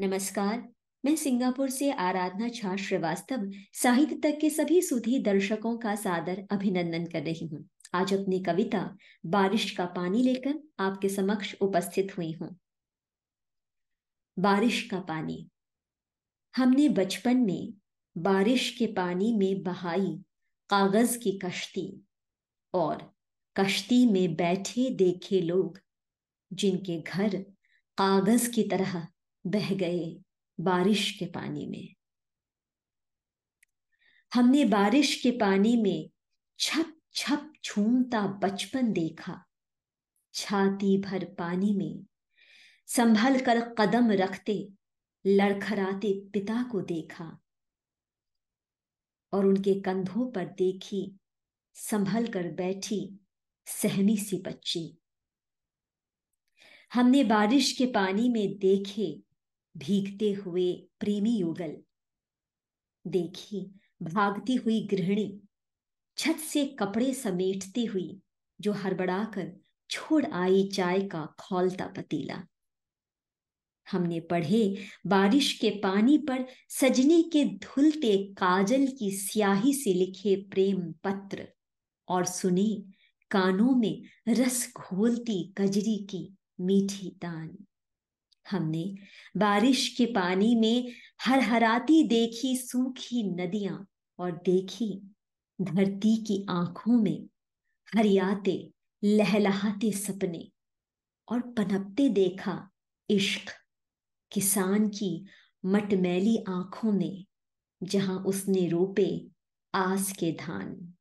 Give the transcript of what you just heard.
नमस्कार मैं सिंगापुर से आराधना झा श्रीवास्तव साहित्य तक के सभी सुधी दर्शकों का सादर अभिनंदन कर रही हूँ आज अपनी कविता बारिश का पानी लेकर आपके समक्ष उपस्थित हुई हूँ बारिश का पानी हमने बचपन में बारिश के पानी में बहाई कागज की कश्ती और कश्ती में बैठे देखे लोग जिनके घर कागज की तरह बह गए बारिश के पानी में हमने बारिश के पानी में छप छप झूमता बचपन देखा छाती भर पानी में संभल कर कदम रखते लड़खड़ाते पिता को देखा और उनके कंधों पर देखी संभल कर बैठी सहमी सी बच्ची हमने बारिश के पानी में देखे भीगते हुए प्रेमी युगल देखी भागती हुई गृहिणी छत से कपड़े समेटती हुई जो हड़बड़ाकर छोड़ आई चाय का खोलता पतीला हमने पढ़े बारिश के पानी पर सजने के धुलते काजल की स्याही से लिखे प्रेम पत्र और सुने कानों में रस घोलती कजरी की मीठी तान हमने बारिश के पानी में हरहराती देखी सूखी नदियां और देखी धरती की आंखों में हरियाते लहलहाते सपने और पनपते देखा इश्क किसान की मटमैली आंखों में जहां उसने रोपे आस के धान